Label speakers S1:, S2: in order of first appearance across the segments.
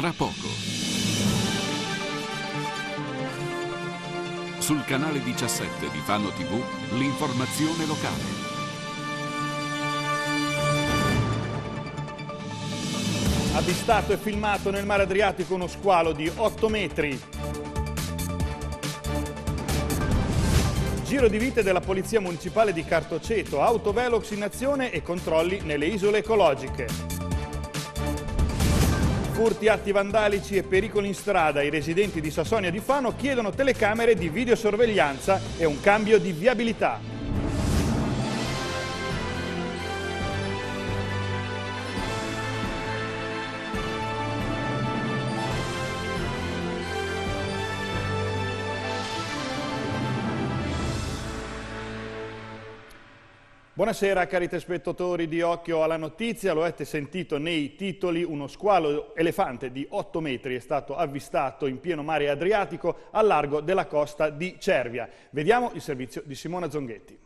S1: tra poco. Sul canale 17 di Fano TV, l'informazione locale.
S2: Avvistato e filmato nel mare Adriatico uno squalo di 8 metri. Giro di vite della Polizia Municipale di Cartoceto, autovelox in azione e controlli nelle isole ecologiche furti, atti vandalici e pericoli in strada, i residenti di Sassonia di Fano chiedono telecamere di videosorveglianza e un cambio di viabilità. Buonasera cari telespettatori di Occhio alla Notizia, lo avete sentito nei titoli, uno squalo elefante di 8 metri è stato avvistato in pieno mare Adriatico a largo della costa di Cervia. Vediamo il servizio di Simona Zonghetti.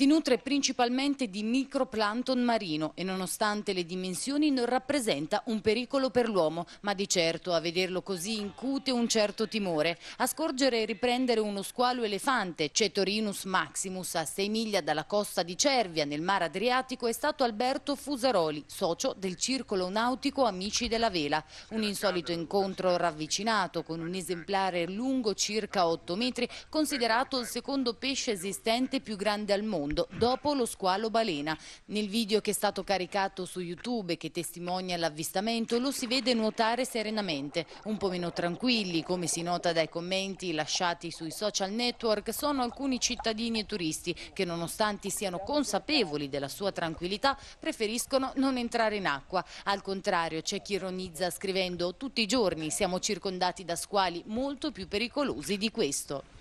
S3: Si nutre principalmente di microplancton marino e nonostante le dimensioni non rappresenta un pericolo per l'uomo, ma di certo a vederlo così incute un certo timore. A scorgere e riprendere uno squalo elefante, Cetorinus maximus, a 6 miglia dalla costa di Cervia nel mare Adriatico è stato Alberto Fusaroli, socio del circolo nautico Amici della Vela. Un insolito incontro ravvicinato con un esemplare lungo circa 8 metri, considerato il secondo pesce esistente più grande al mondo mondo dopo lo squalo balena. Nel video che è stato caricato su YouTube e che testimonia l'avvistamento lo si vede nuotare serenamente, un po' meno tranquilli, come si nota dai commenti lasciati sui social network, sono alcuni cittadini e turisti che nonostante siano consapevoli della sua tranquillità preferiscono non entrare in acqua. Al contrario c'è chi ironizza scrivendo tutti i giorni siamo circondati da squali molto più pericolosi di questo.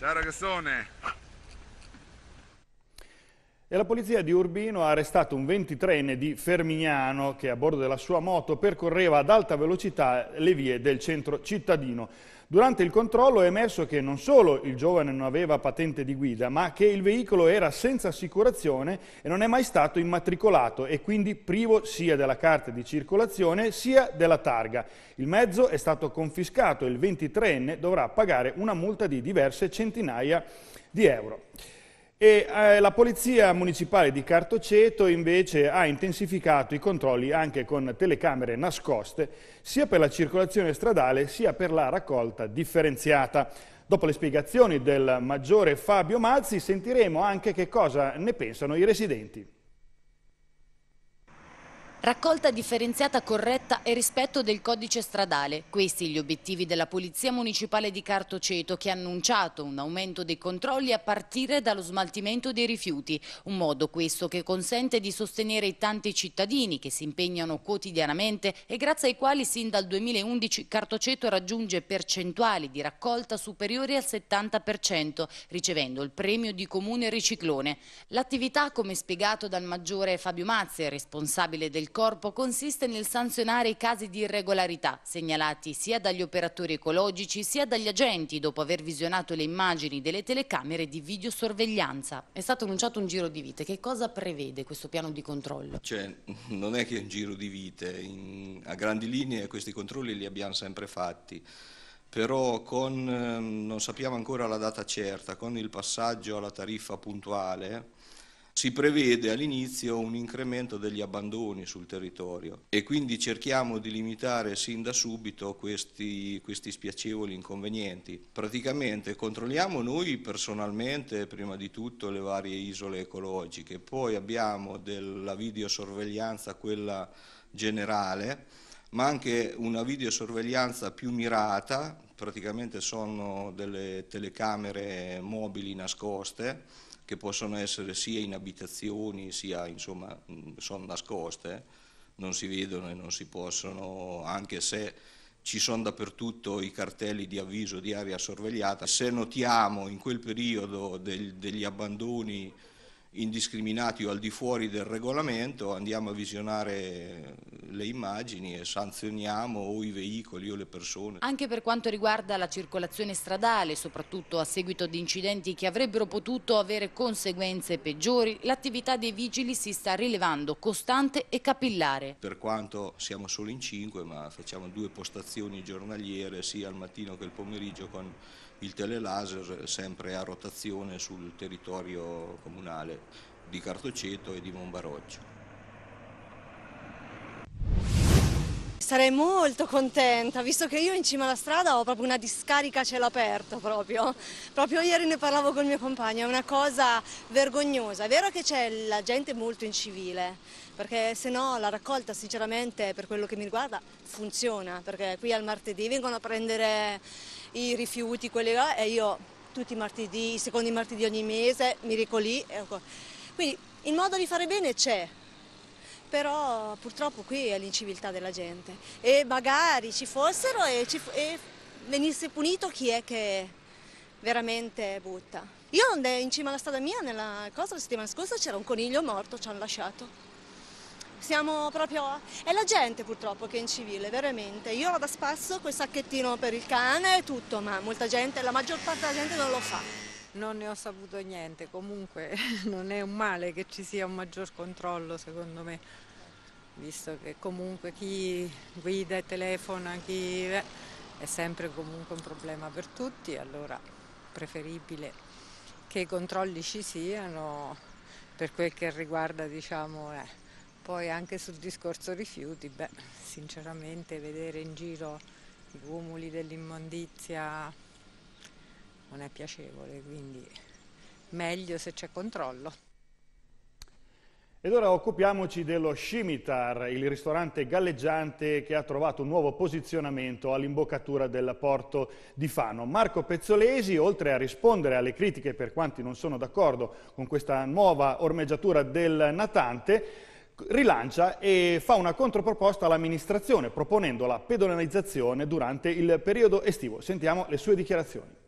S1: Ciao ragazzone!
S2: E la polizia di Urbino ha arrestato un 23enne di Fermignano che a bordo della sua moto percorreva ad alta velocità le vie del centro cittadino. Durante il controllo è emerso che non solo il giovane non aveva patente di guida, ma che il veicolo era senza assicurazione e non è mai stato immatricolato e quindi privo sia della carta di circolazione sia della targa. Il mezzo è stato confiscato e il 23enne dovrà pagare una multa di diverse centinaia di euro. E eh, la Polizia Municipale di Cartoceto invece ha intensificato i controlli anche con telecamere nascoste sia per la circolazione stradale sia per la raccolta differenziata. Dopo le spiegazioni del maggiore Fabio Mazzi sentiremo anche che cosa ne pensano i residenti.
S3: Raccolta differenziata corretta e rispetto del codice stradale. Questi gli obiettivi della Polizia Municipale di Cartoceto che ha annunciato un aumento dei controlli a partire dallo smaltimento dei rifiuti. Un modo questo che consente di sostenere i tanti cittadini che si impegnano quotidianamente e grazie ai quali sin dal 2011 Cartoceto raggiunge percentuali di raccolta superiori al 70% ricevendo il premio di comune riciclone. L'attività, come spiegato dal maggiore Fabio Mazze, responsabile del corpo consiste nel sanzionare i casi di irregolarità segnalati sia dagli operatori ecologici sia dagli agenti dopo aver visionato le immagini delle telecamere di videosorveglianza. È stato annunciato un giro di vite. Che cosa prevede questo piano di controllo?
S4: Cioè, non è che è un giro di vite. In, a grandi linee questi controlli li abbiamo sempre fatti però con, ehm, non sappiamo ancora la data certa, con il passaggio alla tariffa puntuale si prevede all'inizio un incremento degli abbandoni sul territorio e quindi cerchiamo di limitare sin da subito questi, questi spiacevoli inconvenienti. Praticamente controlliamo noi personalmente prima di tutto le varie isole ecologiche, poi abbiamo della videosorveglianza quella generale, ma anche una videosorveglianza più mirata, praticamente sono delle telecamere mobili nascoste che possono essere sia in abitazioni sia insomma sono nascoste, non si vedono e non si possono, anche se ci sono dappertutto i cartelli di avviso di aria sorvegliata, se notiamo in quel periodo del, degli abbandoni indiscriminati o al di fuori del regolamento, andiamo a visionare le immagini e sanzioniamo o i veicoli o le persone.
S3: Anche per quanto riguarda la circolazione stradale, soprattutto a seguito di incidenti che avrebbero potuto avere conseguenze peggiori, l'attività dei vigili si sta rilevando costante e capillare.
S4: Per quanto siamo solo in cinque, ma facciamo due postazioni giornaliere sia al mattino che al pomeriggio con il telelaser sempre a rotazione sul territorio comunale di Cartoceto e di Monbaroccio.
S5: sarei molto contenta, visto che io in cima alla strada ho proprio una discarica a cielo aperto proprio. Proprio ieri ne parlavo con il mio compagno, è una cosa vergognosa. È vero che c'è la gente molto incivile, perché se no la raccolta sinceramente per quello che mi riguarda funziona, perché qui al martedì vengono a prendere i rifiuti, quelli là, e io tutti i martedì, i secondi martedì ogni mese mi rico lì. Quindi il modo di fare bene c'è, però purtroppo qui è l'inciviltà della gente e magari ci fossero e, ci, e venisse punito chi è che veramente butta. Io in cima alla strada mia, nella cosa, la settimana scorsa c'era un coniglio morto, ci hanno lasciato. Siamo proprio... è la gente purtroppo che è incivile, veramente. Io vado a spasso col sacchettino per il cane e tutto, ma molta gente, la maggior parte della gente non lo fa
S3: non ne ho saputo niente, comunque non è un male che ci sia un maggior controllo secondo me, visto che comunque chi guida e telefona, chi è sempre comunque un problema per tutti, allora preferibile che i controlli ci siano per quel che riguarda diciamo eh. poi anche sul discorso rifiuti, beh sinceramente vedere in giro i cumuli dell'immondizia non è piacevole, quindi meglio se c'è controllo.
S2: Ed ora occupiamoci dello Scimitar, il ristorante galleggiante che ha trovato un nuovo posizionamento all'imboccatura del porto di Fano. Marco Pezzolesi, oltre a rispondere alle critiche per quanti non sono d'accordo con questa nuova ormeggiatura del natante, rilancia e fa una controproposta all'amministrazione proponendo la pedonalizzazione durante il periodo estivo. Sentiamo le sue dichiarazioni.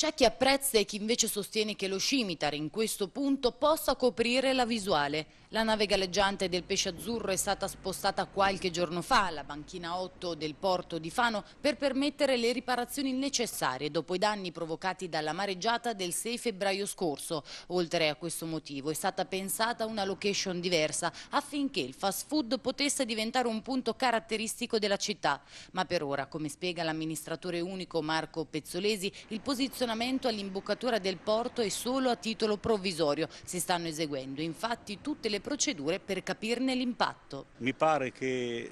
S3: C'è chi apprezza e chi invece sostiene che lo scimitar in questo punto possa coprire la visuale. La nave galleggiante del pesce azzurro è stata spostata qualche giorno fa alla banchina 8 del porto di Fano per permettere le riparazioni necessarie dopo i danni provocati dalla mareggiata del 6 febbraio scorso. Oltre a questo motivo è stata pensata una location diversa affinché il fast food potesse diventare un punto caratteristico della città. Ma per ora, come spiega l'amministratore unico Marco Pezzolesi, il posizionamento funzionamento all'imboccatura del porto è solo a titolo provvisorio. Si stanno eseguendo infatti tutte le procedure per capirne l'impatto.
S6: Mi pare che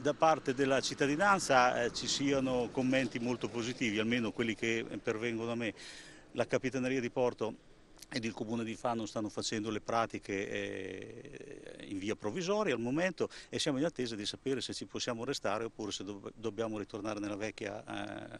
S6: da parte della cittadinanza eh, ci siano commenti molto positivi, almeno quelli che pervengono a me. La Capitaneria di Porto ed il Comune di Fano stanno facendo le pratiche eh, in via provvisoria al momento e siamo in attesa di sapere se ci possiamo restare oppure se dobbiamo ritornare nella vecchia eh,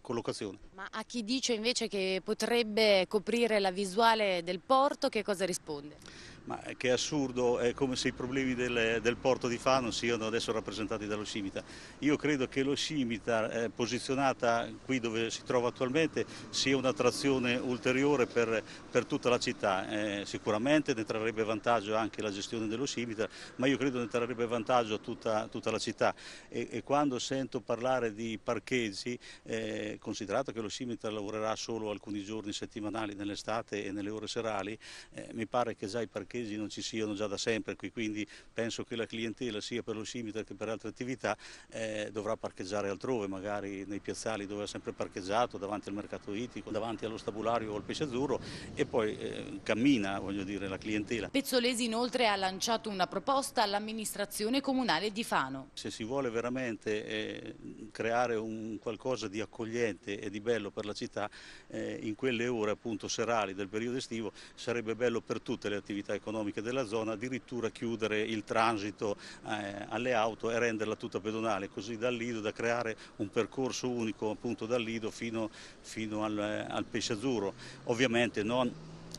S6: collocazione.
S3: Ma a chi dice invece che potrebbe coprire la visuale del porto, che cosa risponde?
S6: Ma che assurdo, è come se i problemi del, del porto di Fano siano adesso rappresentati dallo Scimitar. Io credo che lo Scimitar, eh, posizionata qui dove si trova attualmente, sia un'attrazione ulteriore per, per, tutta la città. Eh, sicuramente ne trarrebbe vantaggio anche la gestione dello Scimitar, ma io credo ne trarrebbe vantaggio tutta, tutta la città. E, e, quando sento parlare di parcheggi, eh, considerato che lo Scimitar lavorerà solo alcuni giorni settimanali nell'estate e nelle ore serali, eh, mi pare che già i parcheggi parcheggi non ci siano già da sempre qui, quindi penso che la clientela sia per lo scimitar che per altre attività eh, dovrà parcheggiare altrove, magari nei piazzali dove ha sempre parcheggiato, davanti al mercato itico, davanti allo stabulario o al pesce azzurro e poi eh, cammina voglio dire, la clientela.
S3: Pezzolesi inoltre ha lanciato una proposta all'amministrazione comunale di Fano.
S6: Se si vuole veramente eh, creare un qualcosa di accogliente e di bello per la città, eh, in quelle ore appunto serali del periodo estivo sarebbe bello per tutte le attività economiche economiche della zona, addirittura chiudere il transito eh, alle auto e renderla tutta pedonale, così dal Lido da creare un percorso unico appunto dal Lido fino, fino al, eh, al pesce azzurro, ovviamente non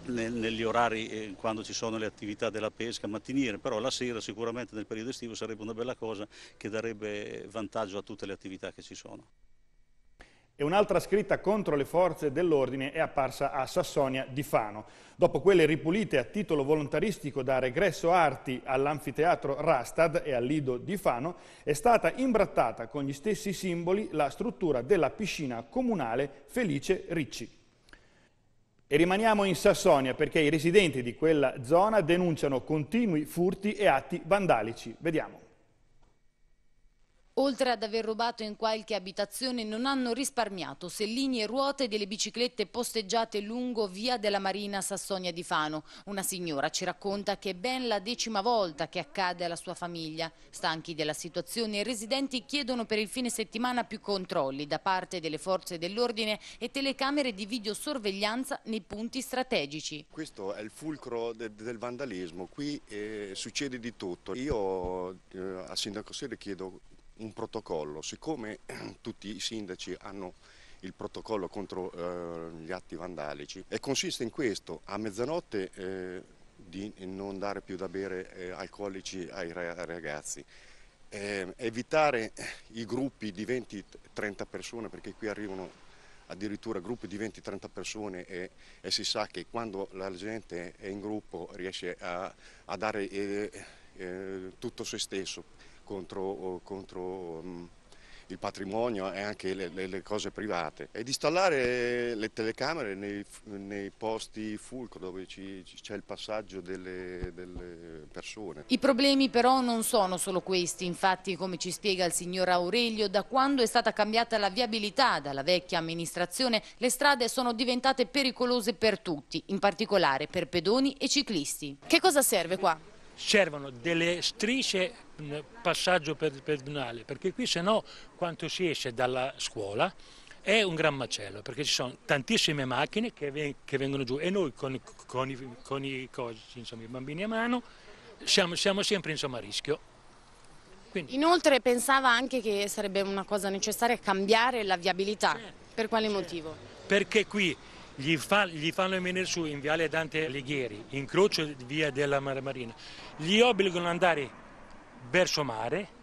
S6: negli orari eh, quando ci sono le attività della pesca mattiniere, però la sera sicuramente nel periodo estivo sarebbe una bella cosa che darebbe vantaggio a tutte le attività che ci sono
S2: e un'altra scritta contro le forze dell'ordine è apparsa a Sassonia di Fano. Dopo quelle ripulite a titolo volontaristico da Regresso Arti all'anfiteatro Rastad e al Lido di Fano, è stata imbrattata con gli stessi simboli la struttura della piscina comunale Felice Ricci. E rimaniamo in Sassonia perché i residenti di quella zona denunciano continui furti e atti vandalici. Vediamo.
S3: Oltre ad aver rubato in qualche abitazione non hanno risparmiato sellini e ruote delle biciclette posteggiate lungo via della Marina Sassonia di Fano. Una signora ci racconta che è ben la decima volta che accade alla sua famiglia. Stanchi della situazione i residenti chiedono per il fine settimana più controlli da parte delle forze dell'ordine e telecamere di videosorveglianza nei punti strategici.
S7: Questo è il fulcro de del vandalismo, qui eh, succede di tutto. Io eh, al sindaco Sede chiedo un protocollo, siccome tutti i sindaci hanno il protocollo contro eh, gli atti vandalici e consiste in questo, a mezzanotte eh, di non dare più da bere eh, alcolici ai, ai ragazzi, eh, evitare i gruppi di 20-30 persone perché qui arrivano addirittura gruppi di 20-30 persone e, e, si sa che quando la gente è in gruppo riesce a, a dare eh, eh, tutto se stesso contro, contro mm, il patrimonio e anche le, le, le, cose private. E di installare le telecamere nei, nei posti fulco dove c'è il passaggio delle, delle, persone.
S3: I problemi però non sono solo questi, infatti come ci spiega il signor Aurelio, da quando è stata cambiata la viabilità dalla vecchia amministrazione le strade sono diventate pericolose per tutti, in particolare per pedoni e ciclisti. Che cosa serve qua?
S8: servono delle strisce mm, passaggio per pedonale, perché qui se no quando si esce dalla scuola è un gran macello, perché ci sono tantissime macchine che, vengono giù e noi con, con, i, con i, così, insomma, i, bambini a mano siamo, siamo sempre insomma, a rischio.
S3: Quindi. Inoltre pensava anche che sarebbe una cosa necessaria cambiare la viabilità, certo, per quale certo. motivo?
S8: Perché qui gli, fa, gli, fanno venire su in viale Dante Alighieri, incrocio via della Marina, gli obbligano ad andare verso mare,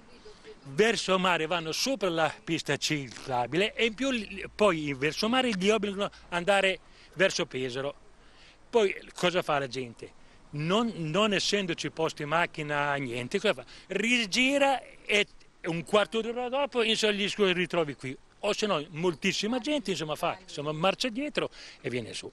S8: verso mare vanno sopra la pista ciclabile e in più poi verso mare gli obbligano ad andare verso Pesaro. Poi cosa fa la gente? Non, non essendoci posti in macchina, niente, cosa fa? Rigira e un quarto d'ora dopo insomma, gli ritrovi qui o se no moltissima gente insomma, fa, insomma, marcia dietro e viene su.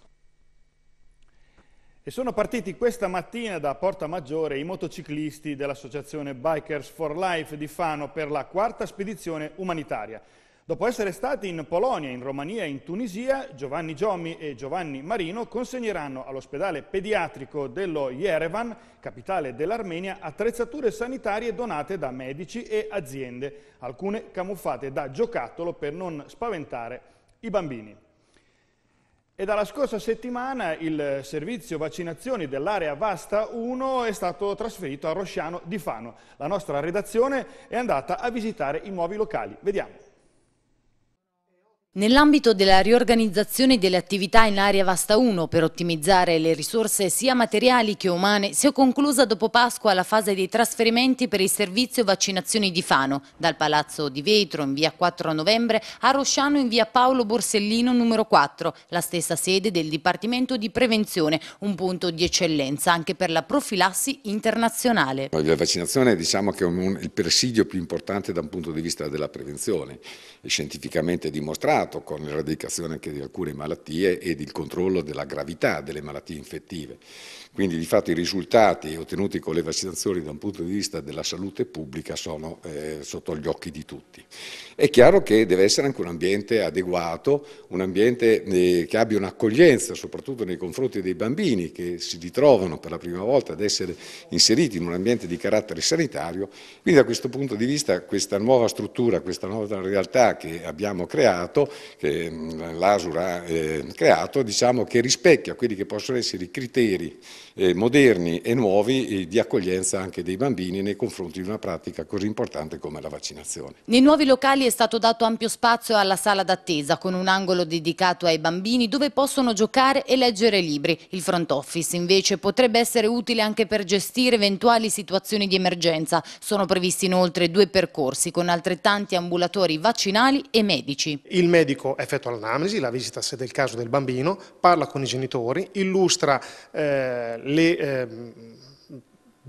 S2: E sono partiti questa mattina da Porta Maggiore i motociclisti dell'associazione Bikers for Life di Fano per la quarta spedizione umanitaria. Dopo essere stati in Polonia, in Romania e in Tunisia, Giovanni Giomi e Giovanni Marino consegneranno all'ospedale pediatrico dello Yerevan, capitale dell'Armenia, attrezzature sanitarie donate da medici e aziende, alcune camuffate da giocattolo per non spaventare i bambini. E dalla scorsa settimana il servizio vaccinazioni dell'area Vasta 1 è stato trasferito a Rosciano di Fano. La nostra redazione è andata a visitare i nuovi locali. Vediamo.
S3: Nell'ambito della riorganizzazione delle attività in area Vasta 1 per ottimizzare le risorse sia materiali che umane si è conclusa dopo Pasqua la fase dei trasferimenti per il servizio vaccinazioni di Fano dal Palazzo di Vetro in via 4 novembre a Rosciano in via Paolo Borsellino numero 4, la stessa sede del Dipartimento di Prevenzione, un punto di eccellenza anche per la profilassi internazionale.
S1: La vaccinazione diciamo che è un, il presidio più importante da un punto di vista della prevenzione, è scientificamente dimostrato lavorato con l'eradicazione anche di alcune malattie ed il controllo della gravità delle malattie infettive. Quindi di fatto i risultati ottenuti con le vaccinazioni da un punto di vista della salute pubblica sono eh, sotto gli occhi di tutti. È chiaro che deve essere anche un ambiente adeguato, un ambiente eh, che abbia un'accoglienza soprattutto nei confronti dei bambini che si ritrovano per la prima volta ad essere inseriti in un ambiente di carattere sanitario. Quindi da questo punto di vista questa nuova struttura, questa nuova realtà che abbiamo creato che l'ASUR ha eh, creato, diciamo che rispecchia quelli che possono essere i criteri eh, moderni e nuovi eh, di accoglienza anche dei bambini nei confronti di una pratica così importante come la vaccinazione.
S3: Nei nuovi locali è stato dato ampio spazio alla sala d'attesa con un angolo dedicato ai bambini dove possono giocare e leggere libri. Il front office invece potrebbe essere utile anche per gestire eventuali situazioni di emergenza. Sono previsti inoltre due percorsi con altrettanti ambulatori vaccinali e medici. Il
S9: medico effettua l'anamnesi, la visita se del caso del bambino, parla con i genitori, illustra eh, le ehm,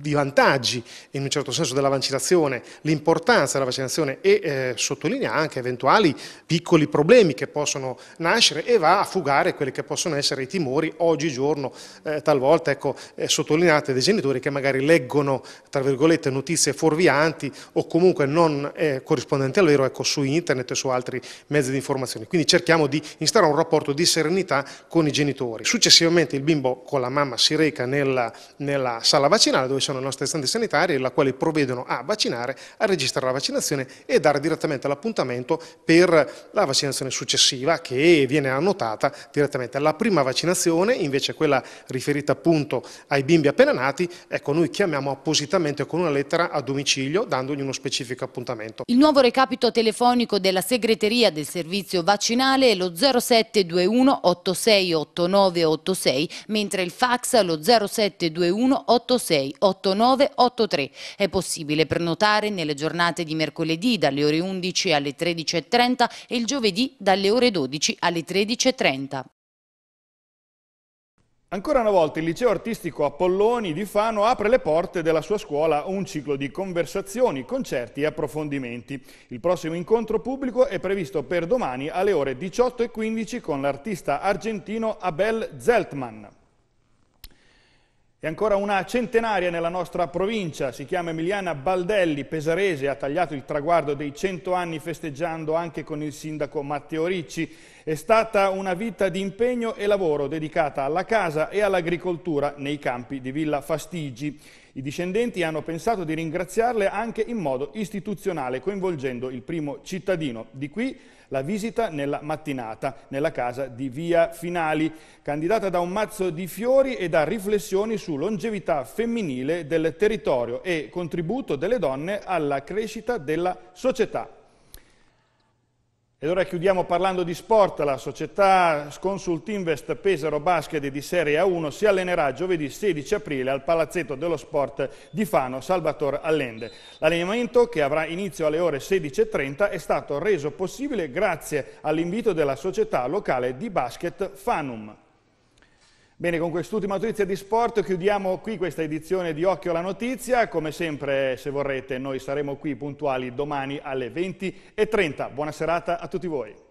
S9: di vantaggi in un certo senso della vaccinazione, l'importanza della vaccinazione e eh, sottolinea anche eventuali piccoli problemi che possono nascere e va a fugare quelli che possono essere i timori oggigiorno eh, talvolta ecco, eh, sottolineate dai genitori che magari leggono tra virgolette notizie fuorvianti o comunque non eh, corrispondenti al vero ecco, su internet e su altri mezzi di informazione. Quindi cerchiamo di instaurare un rapporto di serenità con i genitori. Successivamente il bimbo con la mamma si reca nella, nella sala vaccinale dove si sono le nostre stanze sanitarie, le quali provvedono a vaccinare, a registrare la vaccinazione e dare direttamente l'appuntamento per la vaccinazione successiva che viene annotata direttamente. alla prima vaccinazione, invece quella riferita appunto ai bimbi appena nati, ecco noi chiamiamo appositamente con una lettera a domicilio dandogli uno specifico appuntamento.
S3: Il nuovo recapito telefonico della segreteria del servizio vaccinale è lo 0721 86 89 mentre il fax è lo 0721 86 89. 8983. È possibile prenotare nelle giornate di mercoledì dalle ore 11 alle 13.30 e il giovedì dalle ore 12 alle 13.30.
S2: Ancora una volta il liceo artistico Apolloni di Fano apre le porte della sua scuola a un ciclo di conversazioni, concerti e approfondimenti. Il prossimo incontro pubblico è previsto per domani alle ore 18.15 con l'artista argentino Abel Zeltman. E ancora una centenaria nella nostra provincia, si chiama Emiliana Baldelli, pesarese, ha tagliato il traguardo dei 100 anni festeggiando anche con il sindaco Matteo Ricci. È stata una vita di impegno e lavoro dedicata alla casa e all'agricoltura nei campi di Villa Fastigi. I discendenti hanno pensato di ringraziarle anche in modo istituzionale, coinvolgendo il primo cittadino. Di qui la visita nella mattinata nella casa di Via Finali, candidata da un mazzo di fiori e da riflessioni su longevità femminile del territorio e contributo delle donne alla crescita della società. Ed ora chiudiamo parlando di sport, la società Invest Pesaro Basket di Serie A1 si allenerà giovedì 16 aprile al Palazzetto dello Sport di Fano Salvatore Allende. L'allenamento, che avrà inizio alle ore 16.30, è stato reso possibile grazie all'invito della società locale di basket Fanum. Bene, con quest'ultima notizia di sport chiudiamo qui questa edizione di Occhio alla Notizia. Come sempre, se vorrete, noi saremo qui puntuali domani alle 20.30. Buona serata a tutti voi.